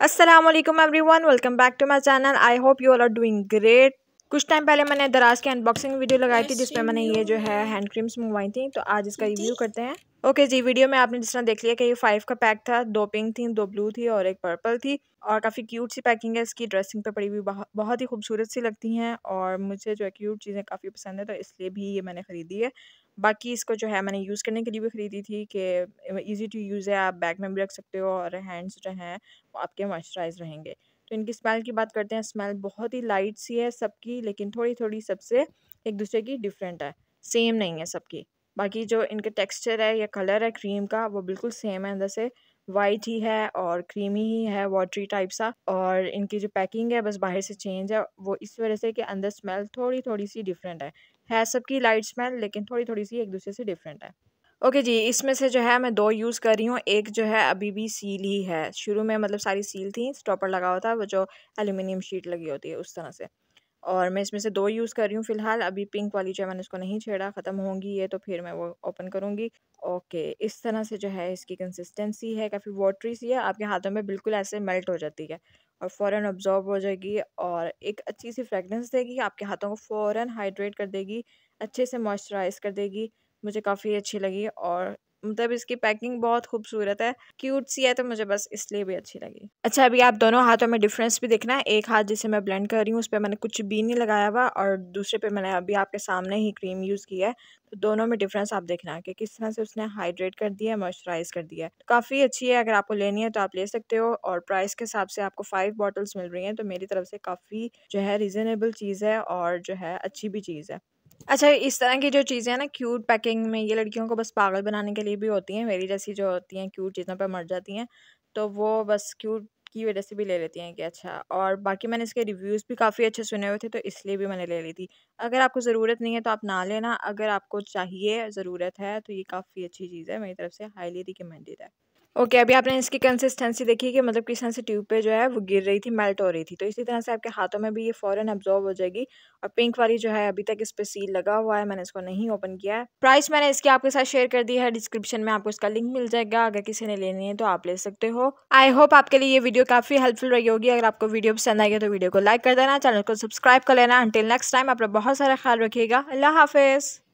Assalamualaikum alaikum everyone welcome back to my channel I hope you all are doing great कुछ time पहले मैंने दराज की unboxing video लगाई थी जिसमें मैंने ये जो है हैंड क्रीम्स मंगवाई थी तो आज इसका रिव्यू करते हैं ओके जी वीडियो में आपने जिस तरह देख लिया कि ये फाइव का पैक था दो पिंक थी दो ब्लू थी और एक पर्पल थी और काफ़ी क्यूट सी पैकिंग है इसकी ड्रेसिंग पे पड़ी हुई बहुत ही खूबसूरत सी लगती हैं और मुझे जो है क्यूट चीज़ें काफ़ी पसंद है तो इसलिए भी ये मैंने ख़रीदी है बाकी इसको जो है मैंने यूज़ करने के लिए भी ख़रीदी थी कि ईज़ी टू यूज़ है आप बैग में भी रख सकते हो और हैंड्स जो हैं आपके मॉइस्चराइज रहेंगे तो इनकी स्मेल की बात करते हैं स्मेल बहुत ही लाइट सी है सबकी लेकिन थोड़ी थोड़ी सबसे एक दूसरे की डिफरेंट है सेम नहीं है सबकी बाकी जो इनका टेक्सचर है या कलर है क्रीम का वो बिल्कुल सेम है अंदर से वाइट ही है और क्रीमी ही है वाटरी टाइप सा और इनकी जो पैकिंग है बस बाहर से चेंज है वो इस वजह से कि अंदर स्मेल थोड़ी थोड़ी सी डिफरेंट है है सबकी लाइट स्मेल लेकिन थोड़ी थोड़ी सी एक दूसरे से डिफरेंट है ओके जी इसमें से जो है मैं दो यूज़ कर रही हूँ एक जो है अभी भी सील ही है शुरू में मतलब सारी सील थी स्टॉपर लगा हुआ था वो जो एल्यूमिनियम शीट लगी होती है उस तरह से और मैं इसमें से दो यूज़ कर रही हूँ फ़िलहाल अभी पिंक वाली जो है मैंने उसको नहीं छेड़ा ख़त्म होंगी ये तो फिर मैं वो ओपन करूँगी ओके इस तरह से जो है इसकी कंसिस्टेंसी है काफ़ी वाटरी सी है आपके हाथों में बिल्कुल ऐसे मेल्ट हो जाती है और फ़ौर ऑब्ज़ॉर्व हो जाएगी और एक अच्छी सी फ्रेगनेंस देगी आपके हाथों को फ़ौर हाइड्रेट कर देगी अच्छे से मॉइस्चराइज कर देगी मुझे काफ़ी अच्छी लगी और मतलब इसकी पैकिंग बहुत खूबसूरत है क्यूट सी है तो मुझे बस इसलिए भी अच्छी लगी अच्छा अभी आप दोनों हाथों में डिफरेंस भी देखना है एक हाथ जिसे मैं ब्लेंड कर रही हूँ उस पर मैंने कुछ भी नहीं लगाया हुआ और दूसरे पे मैंने अभी आपके सामने ही क्रीम यूज़ की है तो दोनों में डिफरेंस आप देखना है कि किस तरह से उसने हाइड्रेट कर दिया है मॉइस्चराइज कर दिया है तो काफ़ी अच्छी है अगर आपको लेनी है तो आप ले सकते हो और प्राइस के हिसाब से आपको फाइव बॉटल्स मिल रही हैं तो मेरी तरफ से काफ़ी जो है रिजनेबल चीज़ है और जो है अच्छी भी चीज़ है अच्छा इस तरह की जो चीज़ें हैं ना क्यूट पैकिंग में ये लड़कियों को बस पागल बनाने के लिए भी होती हैं मेरी जैसी जो होती हैं क्यूट चीज़ों पर मर जाती हैं तो वो बस क्यूट की वजह से भी ले लेती हैं कि अच्छा और बाकी मैंने इसके रिव्यूज़ भी काफ़ी अच्छे सुने हुए थे तो इसलिए भी मैंने ले ली थी अगर आपको ज़रूरत नहीं है तो आप ना लेना अगर आपको चाहिए ज़रूरत है तो ये काफ़ी अच्छी चीज़ है मेरी तरफ से हाईली रिकमेंडेड है ओके okay, अभी आपने इसकी कंसिस्टेंसी देखी कि मतलब किस तरह से ट्यूब पे जो है वो गिर रही थी मेल्ट हो रही थी तो इसी तरह से आपके हाथों में भी ये फॉरन अब्जॉर्व हो जाएगी और पिंक वाली जो है अभी तक इस पे सील लगा हुआ है मैंने इसको नहीं ओपन किया है प्राइस मैंने इसकी आपके साथ शेयर कर दी है डिस्क्रिप्शन में आपको इसका लिंक मिल जाएगा अगर किसी ने लेनी है तो आप ले सकते हो आई होप आपके लिए ये वीडियो काफ़ी हेल्पफुल रही होगी अगर आपको वीडियो पसंद आएगी तो वीडियो को लाइक कर देना चैनल को सब्सक्राइब कर लेना अंटिल नेक्स्ट टाइम आप बहुत सारा ख्याल रखिएगा अल्लाह हाफिज़